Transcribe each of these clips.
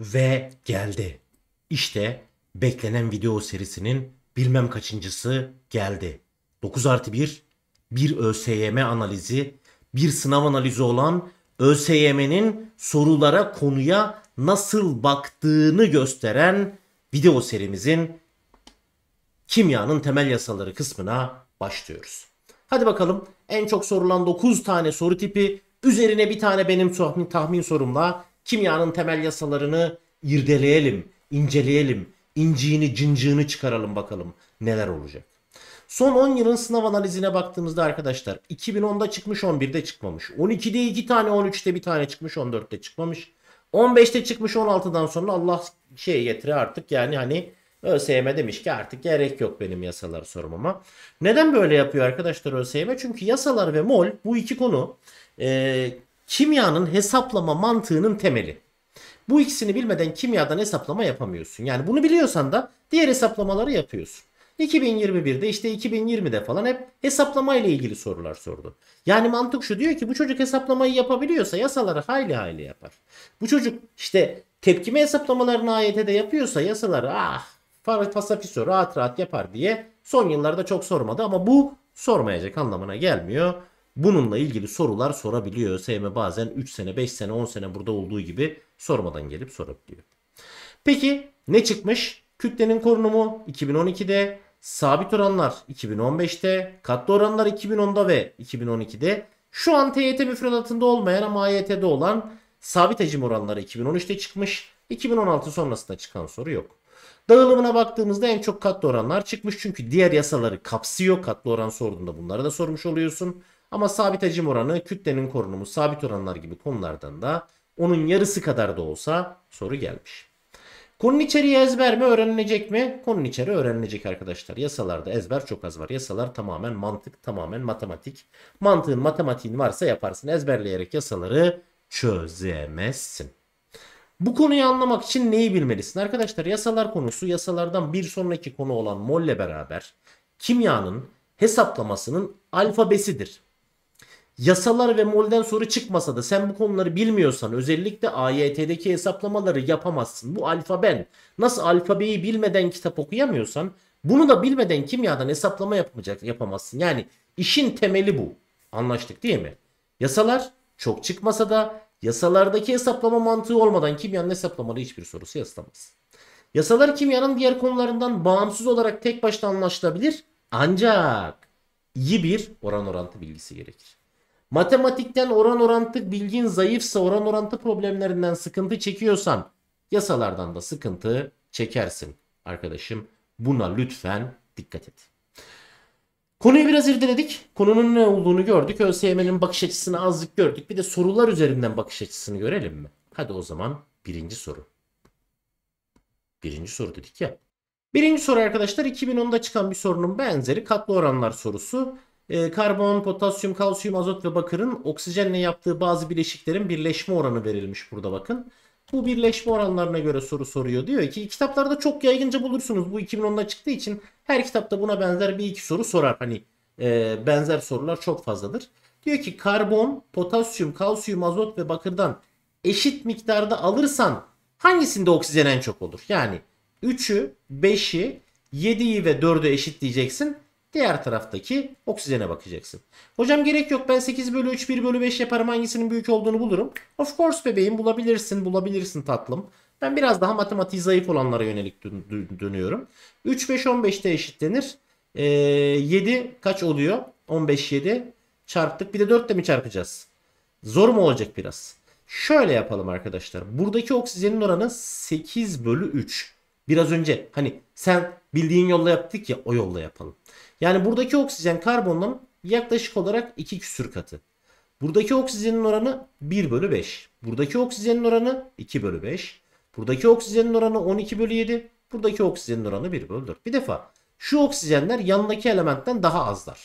Ve geldi. İşte beklenen video serisinin bilmem kaçıncısı geldi. 9 artı 1, bir ÖSYM analizi, bir sınav analizi olan ÖSYM'nin sorulara konuya nasıl baktığını gösteren video serimizin kimyanın temel yasaları kısmına başlıyoruz. Hadi bakalım en çok sorulan 9 tane soru tipi üzerine bir tane benim tahmin, tahmin sorumla kimyanın temel yasalarını irdeleyelim, inceleyelim, inciğini, cincığını çıkaralım bakalım neler olacak. Son 10 yılın sınav analizine baktığımızda arkadaşlar 2010'da çıkmış 11'de çıkmamış. 12'de 2 tane 13'te bir tane çıkmış 14'te çıkmamış. 15'te çıkmış 16'dan sonra Allah şey getire artık yani hani ÖSYM demiş ki artık gerek yok benim yasalar sormama. Neden böyle yapıyor arkadaşlar ÖSYM? Çünkü yasalar ve mol bu iki konu e, kimyanın hesaplama mantığının temeli. Bu ikisini bilmeden kimyadan hesaplama yapamıyorsun. Yani bunu biliyorsan da diğer hesaplamaları yapıyorsun. 2021'de işte 2020'de falan hep hesaplama ile ilgili sorular sordu. Yani mantık şu diyor ki bu çocuk hesaplamayı yapabiliyorsa yasaları hayli hayli yapar. Bu çocuk işte tepkime hesaplamalarını AYT'de de yapıyorsa yasaları ah fasafiso rahat rahat yapar diye son yıllarda çok sormadı ama bu sormayacak anlamına gelmiyor. Bununla ilgili sorular sorabiliyor. ÖSYM bazen 3 sene, 5 sene, 10 sene burada olduğu gibi sormadan gelip sorabiliyor. Peki ne çıkmış? Kütlenin korunumu 2012'de, sabit oranlar 2015'te, katlı oranlar 2010'da ve 2012'de. Şu an TYT müfredatında olmayan ama AYT'de olan sabit hacim oranları 2013'te çıkmış. 2016 sonrasında çıkan soru yok. Dağılımına baktığımızda en çok katlı oranlar çıkmış. Çünkü diğer yasaları kapsıyor. Katlı oran sorduğunda bunları da sormuş oluyorsun. Ama sabit hacim oranı, kütlenin korunumu, sabit oranlar gibi konulardan da onun yarısı kadar da olsa soru gelmiş. Konun içeriği ezber mi öğrenilecek mi? Konun içeriği öğrenilecek arkadaşlar. Yasalarda ezber çok az var. Yasalar tamamen mantık, tamamen matematik. Mantığın matematiğin varsa yaparsın. Ezberleyerek yasaları çözemezsin. Bu konuyu anlamak için neyi bilmelisin? Arkadaşlar yasalar konusu yasalardan bir sonraki konu olan molle beraber kimyanın hesaplamasının alfabesidir yasalar ve molden soru çıkmasa da sen bu konuları bilmiyorsan özellikle AYT'deki hesaplamaları yapamazsın. Bu alfaben. Nasıl alfabeyi bilmeden kitap okuyamıyorsan bunu da bilmeden kimyadan hesaplama yapamayacak, yapamazsın. Yani işin temeli bu. Anlaştık değil mi? Yasalar çok çıkmasa da yasalardaki hesaplama mantığı olmadan kimyanın hesaplamalı hiçbir sorusu yazılamaz. Yasalar kimyanın diğer konularından bağımsız olarak tek başına anlaşılabilir ancak iyi bir oran orantı bilgisi gerekir. Matematikten oran orantı bilgin zayıfsa oran orantı problemlerinden sıkıntı çekiyorsan yasalardan da sıkıntı çekersin arkadaşım. Buna lütfen dikkat et. Konuyu biraz irdeledik. Konunun ne olduğunu gördük. ÖSYM'nin bakış açısını azıcık gördük. Bir de sorular üzerinden bakış açısını görelim mi? Hadi o zaman birinci soru. Birinci soru dedik ya. Birinci soru arkadaşlar 2010'da çıkan bir sorunun benzeri katlı oranlar sorusu e, karbon, potasyum, kalsiyum, azot ve bakırın oksijenle yaptığı bazı bileşiklerin birleşme oranı verilmiş burada bakın. Bu birleşme oranlarına göre soru soruyor. Diyor ki kitaplarda çok yaygınca bulursunuz. Bu 2010'da çıktığı için her kitapta buna benzer bir iki soru sorar. Hani e, benzer sorular çok fazladır. Diyor ki karbon, potasyum, kalsiyum, azot ve bakırdan eşit miktarda alırsan hangisinde oksijen en çok olur? Yani 3'ü, 5'i, 7'yi ve 4'ü diyeceksin. Diğer taraftaki oksijene bakacaksın. Hocam gerek yok ben 8 bölü 3 1 bölü 5 yaparım hangisinin büyük olduğunu bulurum. Of course bebeğim bulabilirsin bulabilirsin tatlım. Ben biraz daha matematiği zayıf olanlara yönelik dönüyorum. 3 5 15 de eşitlenir. Ee, 7 kaç oluyor? 15 7 çarptık. Bir de 4 de mi çarpacağız? Zor mu olacak biraz? Şöyle yapalım arkadaşlar. Buradaki oksijenin oranı 8 bölü 3. Biraz önce hani sen bildiğin yolla yaptık ya o yolla yapalım. Yani buradaki oksijen karbondan yaklaşık olarak 2 küsür katı. Buradaki oksijenin oranı 1 bölü 5. Buradaki oksijenin oranı 2 bölü 5. Buradaki oksijenin oranı 12 bölü 7. Buradaki oksijenin oranı 1 bölü 4. Bir defa şu oksijenler yanındaki elementten daha azlar.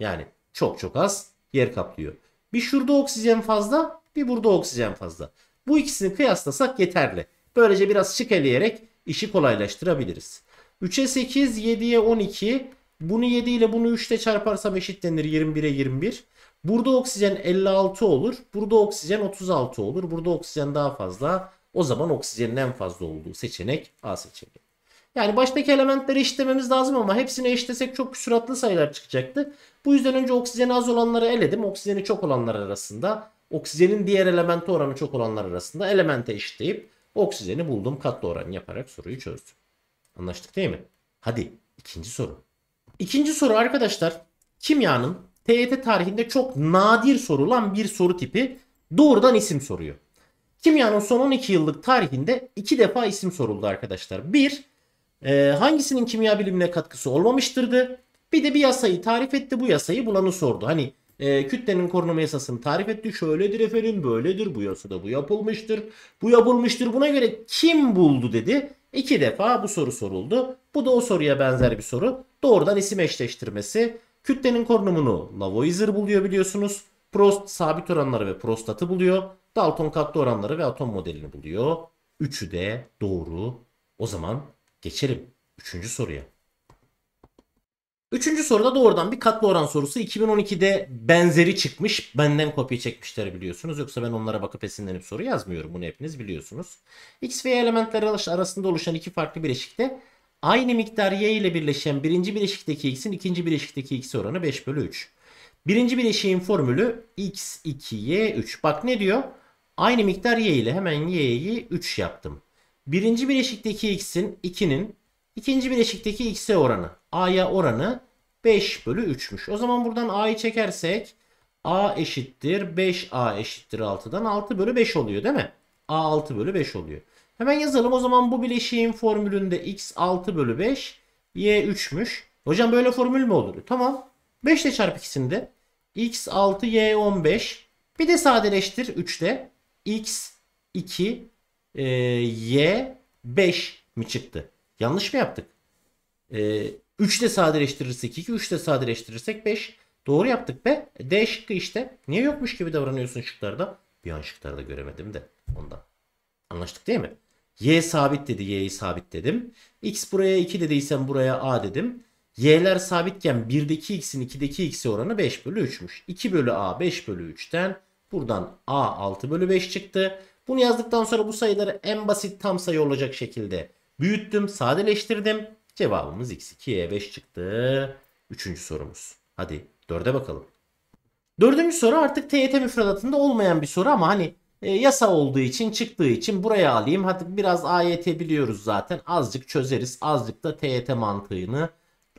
Yani çok çok az yer kaplıyor. Bir şurada oksijen fazla bir burada oksijen fazla. Bu ikisini kıyaslasak yeterli. Böylece biraz şık eleyerek işi kolaylaştırabiliriz. 3'e 8, 7'ye 12, bunu 7 ile bunu 3 ile çarparsam eşitlenir 21'e 21. Burada oksijen 56 olur. Burada oksijen 36 olur. Burada oksijen daha fazla. O zaman oksijenin en fazla olduğu seçenek A seçeneği. Yani baştaki elementleri eşitlememiz lazım ama hepsini eşitlesek çok küsuratlı sayılar çıkacaktı. Bu yüzden önce oksijeni az olanları eledim. Oksijeni çok olanlar arasında, oksijenin diğer elementi oranı çok olanlar arasında elemente eşitleyip oksijeni buldum katlı oran yaparak soruyu çözdüm. Anlaştık değil mi? Hadi ikinci soru. İkinci soru arkadaşlar kimyanın TYT e tarihinde çok nadir sorulan bir soru tipi doğrudan isim soruyor. Kimyanın son 12 yıllık tarihinde iki defa isim soruldu arkadaşlar. Bir, e, hangisinin kimya bilimine katkısı olmamıştırdı? Bir de bir yasayı tarif etti bu yasayı bulanı sordu. Hani e, kütlenin korunma yasasını tarif etti. Şöyledir efendim böyledir bu yasada bu yapılmıştır. Bu yapılmıştır buna göre kim buldu dedi. İki defa bu soru soruldu. Bu da o soruya benzer bir soru. Doğrudan isim eşleştirmesi. Kütlenin korunumunu Lavoisier buluyor biliyorsunuz. Prost sabit oranları ve prostatı buluyor. Dalton katlı oranları ve atom modelini buluyor. Üçü de doğru. O zaman geçelim üçüncü soruya. Üçüncü soruda doğrudan bir katlı oran sorusu. 2012'de benzeri çıkmış. Benden kopya çekmişler biliyorsunuz. Yoksa ben onlara bakıp esinlenip soru yazmıyorum. Bunu hepiniz biliyorsunuz. X ve Y elementleri arasında oluşan iki farklı bileşikte aynı miktar Y ile birleşen birinci bileşikteki X'in ikinci bileşikteki X oranı 5 bölü 3. Birinci bileşiğin formülü X2Y3. Bak ne diyor? Aynı miktar Y ile hemen Y'yi 3 yaptım. Birinci bileşikteki X'in 2'nin İkinci bileşikteki x'e oranı. A'ya oranı 5 bölü 3'müş. O zaman buradan a'yı çekersek a eşittir 5a eşittir 6'dan 6 bölü 5 oluyor değil mi? a 6 bölü 5 oluyor. Hemen yazalım o zaman bu bileşiğin formülünde x 6 bölü 5 y 3'müş. Hocam böyle formül mü olur? Tamam. 5 ile çarp ikisini x 6 y 15. Bir de sadeleştir 3'te. x 2 e, y 5 mi çıktı? Yanlış mı yaptık? Ee, 3 ile sadeleştirirsek 2, 3 ile sadeleştirirsek 5. Doğru yaptık be. D şıkkı işte. Niye yokmuş gibi davranıyorsun şıklarda? Bir an şıklarda göremedim de ondan. Anlaştık değil mi? Y sabit dedi. Y'yi sabit dedim. X buraya 2 dediysem buraya A dedim. Y'ler sabitken 1'deki x'in 2'deki x'e oranı 5 bölü 3'müş. 2 bölü a 5 bölü 3'ten buradan a 6 bölü 5 çıktı. Bunu yazdıktan sonra bu sayıları en basit tam sayı olacak şekilde Büyüttüm, sadeleştirdim. Cevabımız x2, y5 çıktı. Üçüncü sorumuz. Hadi dörde bakalım. Dördüncü soru artık TYT müfredatında olmayan bir soru ama hani e, yasa olduğu için çıktığı için buraya alayım. Hadi biraz AYT biliyoruz zaten. Azıcık çözeriz. Azıcık da TYT mantığını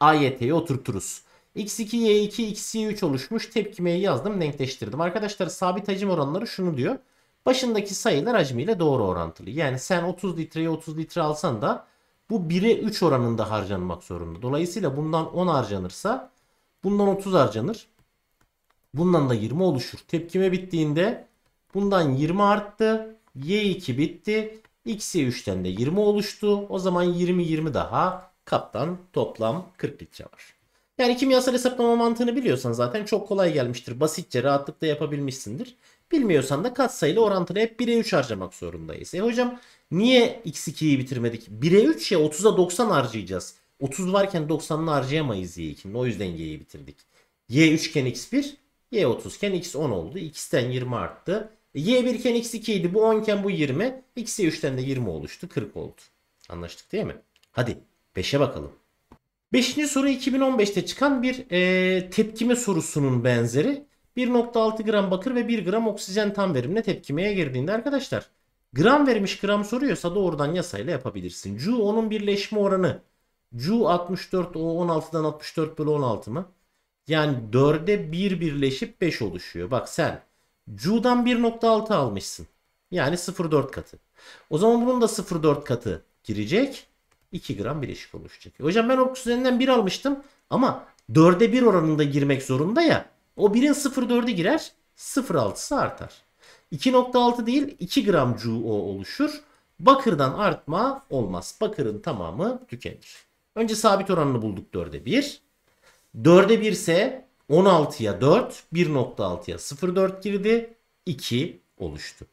AYT'ye oturturuz. X2, Y2, X3 oluşmuş. Tepkimeyi yazdım, denkleştirdim. Arkadaşlar sabit hacim oranları şunu diyor. Başındaki sayılar hacmiyle doğru orantılı. Yani sen 30 litreye 30 litre alsan da bu 1'e 3 oranında harcanmak zorunda. Dolayısıyla bundan 10 harcanırsa bundan 30 harcanır. Bundan da 20 oluşur. Tepkime bittiğinde bundan 20 arttı. Y2 bitti. X'i 3'ten de 20 oluştu. O zaman 20-20 daha kaptan toplam 40 litre var. Yani kimyasal hesaplama mantığını biliyorsan zaten çok kolay gelmiştir. Basitçe rahatlıkla yapabilmişsindir. Bilmiyorsan da katsayılı orantılı hep 1'e 3 harcamak zorundayız. E hocam niye x2'yi bitirmedik? 1'e 3 ya 30'a 90 harcayacağız. 30 varken 90'ını harcayamayız y2'nin. O yüzden y'yi bitirdik. y3 iken x1, y30 iken x10 oldu. x'ten 20 arttı. E, y1 iken x2 idi. Bu 10 iken bu 20. x3'ten de 20 oluştu. 40 oldu. Anlaştık değil mi? Hadi 5'e bakalım. Beşinci soru 2015'te çıkan bir e, tepkime sorusunun benzeri. 1.6 gram bakır ve 1 gram oksijen tam verimle tepkimeye girdiğinde arkadaşlar gram vermiş gram soruyorsa doğrudan yasayla yapabilirsin. Cu onun birleşme oranı Cu 64 o 16'dan 64 bölü 16 mı? Yani 4'e 1 birleşip 5 oluşuyor. Bak sen Cu'dan 1.6 almışsın. Yani 0.4 katı. O zaman bunun da 0.4 katı girecek. 2 gram birleşik oluşacak. Hocam ben oksijenden 1 almıştım ama 4'e 1 oranında girmek zorunda ya. O 1'in 0.4'ü girer. 0.6'sı artar. 2.6 değil 2 gram CuO oluşur. Bakırdan artma olmaz. Bakırın tamamı tükenir. Önce sabit oranını bulduk 4'e 1. 4'e 1 ise 16'ya 4, 1.6'ya 0.4 girdi. 2 oluştu.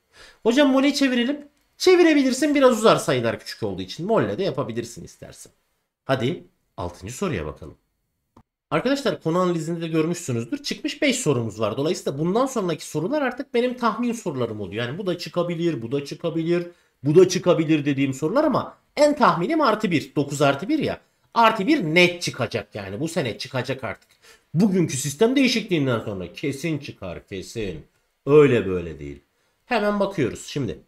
Hocam mole çevirelim. Çevirebilirsin biraz uzar sayılar küçük olduğu için. Molle de yapabilirsin istersen. Hadi 6. soruya bakalım. Arkadaşlar konu analizinde de görmüşsünüzdür. Çıkmış 5 sorumuz var. Dolayısıyla bundan sonraki sorular artık benim tahmin sorularım oluyor. Yani bu da çıkabilir, bu da çıkabilir, bu da çıkabilir dediğim sorular ama en tahminim artı 1. 9 artı 1 ya. Artı 1 net çıkacak yani. Bu sene çıkacak artık. Bugünkü sistem değişikliğinden sonra kesin çıkar kesin. Öyle böyle değil. Hemen bakıyoruz şimdi.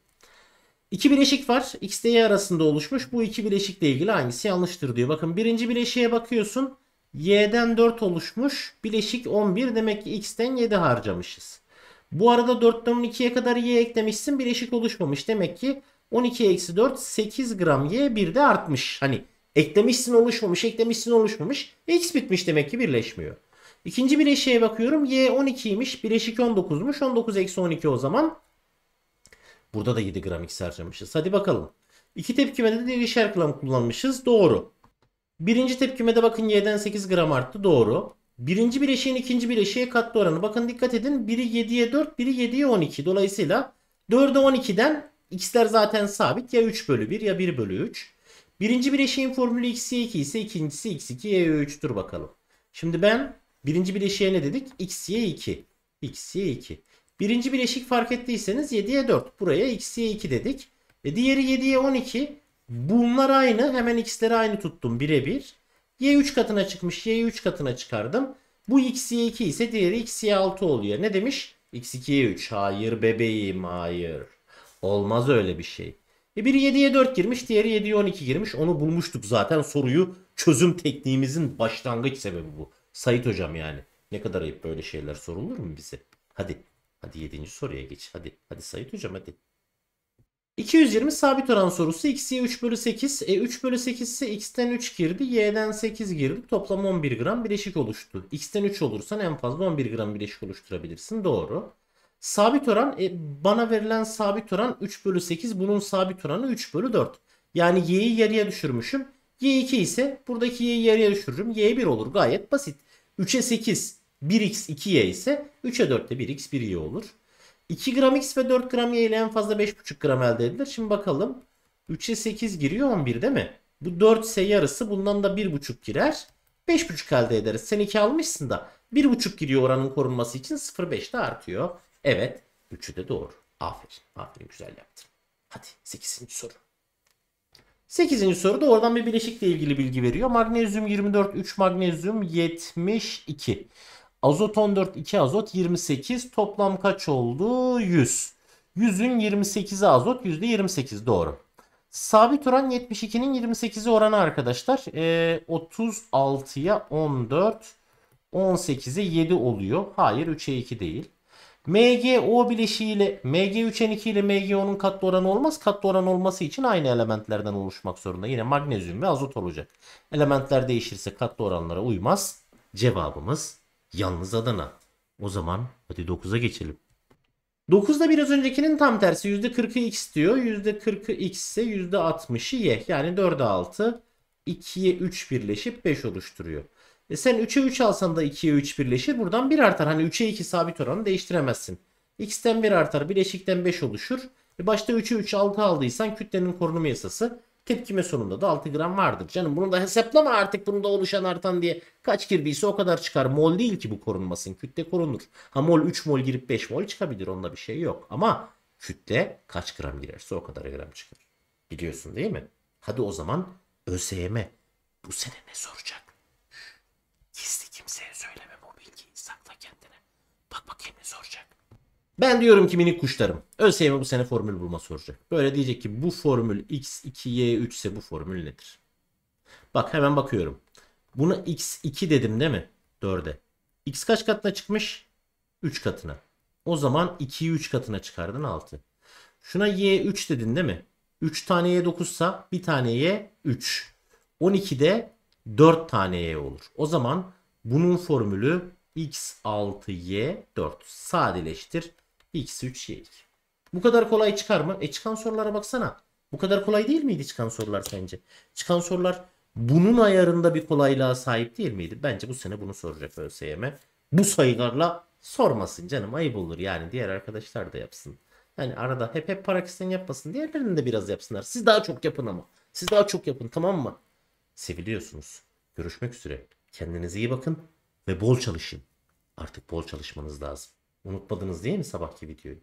İki bileşik var. X Y arasında oluşmuş. Bu iki bileşikle ilgili hangisi yanlıştır diyor. Bakın birinci bileşiğe bakıyorsun y'den 4 oluşmuş. Bileşik 11 demek ki x'ten 7 harcamışız. Bu arada 4'ten 12'ye kadar y eklemişsin bileşik oluşmamış. Demek ki 12 eksi 4 8 gram y bir artmış. Hani eklemişsin oluşmamış eklemişsin oluşmamış. X bitmiş demek ki birleşmiyor. İkinci bileşiğe bakıyorum. Y 12'ymiş. Bileşik 19'muş. 19 eksi 12 o zaman. Burada da 7 gram X harcamışız. Hadi bakalım. İki tepkime de 7'şer gram kullanmışız. Doğru. Birinci tepkimede bakın y'den 8 gram arttı doğru. Birinci bileşiğin ikinci bileşiğe katlı oranı. Bakın dikkat edin biri 7'ye 4 biri 7'ye 12. Dolayısıyla 4'e 12'den x'ler zaten sabit ya 3 bölü 1 ya 1 bölü 3. Birinci bileşiğin formülü x'ye 2 ise ikincisi x y 3'tür bakalım. Şimdi ben birinci bileşiğe ne dedik? x'ye 2. x'ye 2. Birinci bileşik fark ettiyseniz 7'ye 4. Buraya x'ye 2 dedik. E diğeri 7'ye 12. Bunlar aynı. Hemen x'leri aynı tuttum birebir. Y 3 katına çıkmış. Y'yi 3 katına çıkardım. Bu x y 2 ise diğeri x y 6 oluyor. Ne demiş? x 2 3. Hayır bebeğim hayır. Olmaz öyle bir şey. E biri 7'ye 4 girmiş. Diğeri 7'ye 12 girmiş. Onu bulmuştuk zaten. Soruyu çözüm tekniğimizin başlangıç sebebi bu. Sayit hocam yani. Ne kadar ayıp böyle şeyler sorulur mu bize? Hadi. Hadi 7. soruya geç. Hadi. Hadi Sayit hocam hadi. 220 sabit oran sorusu x'ye 3 bölü 8. E 3 bölü 8 ise x'ten 3 girdi. Y'den 8 girdi. Toplam 11 gram bileşik oluştu. X'ten 3 olursan en fazla 11 gram bileşik oluşturabilirsin. Doğru. Sabit oran e, bana verilen sabit oran 3 bölü 8. Bunun sabit oranı 3 bölü 4. Yani y'yi yarıya düşürmüşüm. Y2 ise buradaki y'yi yarıya düşürürüm. Y1 olur. Gayet basit. 3'e 8 1x 2y ise 3'e 4'te 1x 1y olur. 2 gram x ve 4 gram y ile en fazla 5,5 gram elde edilir. Şimdi bakalım. 3'e 8 giriyor 11 değil mi? Bu 4 ise yarısı bundan da 1,5 girer. 5,5 elde ederiz. Sen 2 almışsın da 1,5 giriyor oranın korunması için 0,5 de artıyor. Evet 3'ü de doğru. Aferin. Aferin güzel yaptın. Hadi 8. soru. 8. soruda oradan bir bileşikle ilgili bilgi veriyor. Magnezyum 24, 3 magnezyum 72. Azot 14, 2 azot 28. Toplam kaç oldu? 100. 100'ün 28'i azot, %28 doğru. Sabit oran 72'nin 28'i oranı arkadaşlar. E, 36'ya 14, 18'e 7 oluyor. Hayır 3'e 2 değil. MgO bileşiğiyle Mg3n2 ile Mg10'un katlı oranı olmaz. Katlı oran olması için aynı elementlerden oluşmak zorunda. Yine magnezyum ve azot olacak. Elementler değişirse katlı oranlara uymaz. Cevabımız Yalnız Adana. O zaman hadi 9'a geçelim. 9'da biraz öncekinin tam tersi %40'ı x diyor. %40'ı x ise %60'ı y. Yani 4'e 6 2'ye 3 birleşip 5 oluşturuyor. E sen 3'e 3 alsan da 2'ye 3 birleşir. Buradan 1 artar. Hani 3'e 2 sabit oranı değiştiremezsin. x'ten 1 artar. Bileşikten 5 oluşur. E başta 3'e 3 6 aldıysan kütlenin korunumu yasası Tepkime sonunda da 6 gram vardır. Canım bunu da hesaplama artık bunu da oluşan artan diye. Kaç girdiyse o kadar çıkar. Mol değil ki bu korunmasın. Kütle korunur. Ha mol 3 mol girip 5 mol çıkabilir. Onda bir şey yok. Ama kütle kaç gram girerse o kadar gram çıkar. Biliyorsun değil mi? Hadi o zaman ÖSYM bu sene ne soracak? Gizli kimseye söyleme bu bilgiyi sakla kendine. Bak bak kendini soracak. Ben diyorum ki minik kuşlarım. ÖSYM bu sene formül bulma soracak. Böyle diyecek ki bu formül x2y3 ise bu formül nedir? Bak hemen bakıyorum. Buna x2 dedim değil mi? 4'e. x kaç katına çıkmış? 3 katına. O zaman 2'yi 3 katına çıkardın 6. Şuna y 3 dedin değil mi? 3 tane y 9 sa bir tane y 3. 12'de 4 tane y olur. O zaman bunun formülü x6y4. Sadeleştir. X 3 Y 2. Bu kadar kolay çıkar mı? E çıkan sorulara baksana. Bu kadar kolay değil miydi çıkan sorular sence? Çıkan sorular bunun ayarında bir kolaylığa sahip değil miydi? Bence bu sene bunu soracak ÖSYM. Bu sayılarla sormasın canım ayıp olur yani diğer arkadaşlar da yapsın. Yani arada hep hep Pakistan yapmasın diğerlerini de biraz yapsınlar. Siz daha çok yapın ama. Siz daha çok yapın tamam mı? Seviliyorsunuz. Görüşmek üzere. Kendinize iyi bakın ve bol çalışın. Artık bol çalışmanız lazım. Unutmadınız değil mi sabahki videoyu?